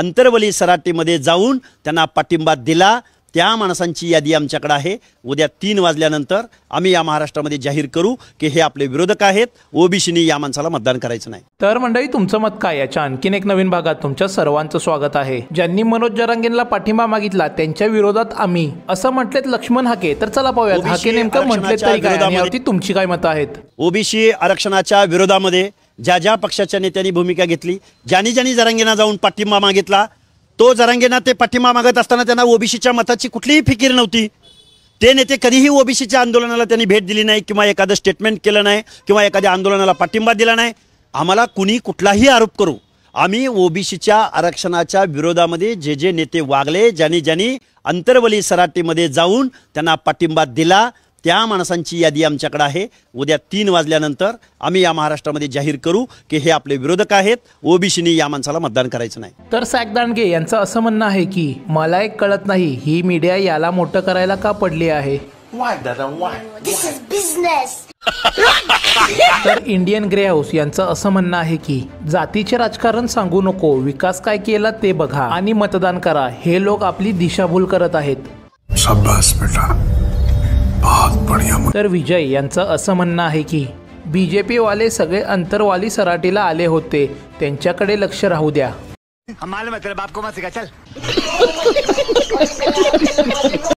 अंतरवली सराटीमध्ये जाऊन त्यांना पाठिंबा दिला त्या माणसांची यादी आमच्याकडे आहे उद्या तीन वाजल्यानंतर आम्ही या महाराष्ट्रामध्ये जाहीर करू की हे आपले विरोधक आहेत ओबीसीनी या माणसाला मतदान करायचं नाही तर मंडळी तुमचं मत काय याच्या आणखीन एक नवीन भागात तुमच्या सर्वांचं स्वागत आहे ज्यांनी मनोज जरांगेंना पाठिंबा मागितला त्यांच्या विरोधात आम्ही असं म्हटलेत लक्ष्मण हाके तर चला पाहूया हाके नेमकं म्हटले तुमची काय मतं आहेत ओबीसी आरक्षणाच्या विरोधामध्ये ज्या ज्या पक्षाच्या नेत्यांनी भूमिका घेतली ज्यांनी ज्यांनी जरांगेना जाऊन पाठिंबा मागितला तो जरांगेना ते पाठिंबा मागत असताना त्यांना ओबीसीच्या मताची कुठलीही फिकीर नव्हती ते नेते कधीही ओबीसीच्या आंदोलनाला त्यांनी भेट दिली नाही किंवा एखादं स्टेटमेंट केलं नाही किंवा एखाद्या आंदोलनाला पाठिंबा दिला नाही आम्हाला कुणी कुठलाही आरोप करू आम्ही ओबीसीच्या आरक्षणाच्या विरोधामध्ये जे जे नेते वागले ज्यांनी ज्यांनी अंतर्वली सराटीमध्ये जाऊन त्यांना पाठिंबा दिला त्या माणसांची यादी आमच्याकडे आहे उद्या तीन वाजल्यानंतर आम्ही या महाराष्ट्रामध्ये जाहीर करू की हे आपले विरोधक आहेत ओबीसीनी या माणसाला मतदान करायचं नाही तर साग दांडगे यांचं असं म्हणणं आहे की मला एक कळत नाही ही मीडिया याला मोठं करायला का पडली आहे तर इंडियन ग्रे हाऊस यांचं असं म्हणणं आहे की जातीचे राजकारण सांगू नको विकास काय केला ते बघा आणि मतदान करा हे लोक आपली दिशाभूल करत आहेत तर विजय यांचं असं म्हणणं आहे की बीजेपी वाले सगळे अंतरवाली सराटीला आले होते त्यांच्याकडे लक्ष राहू द्या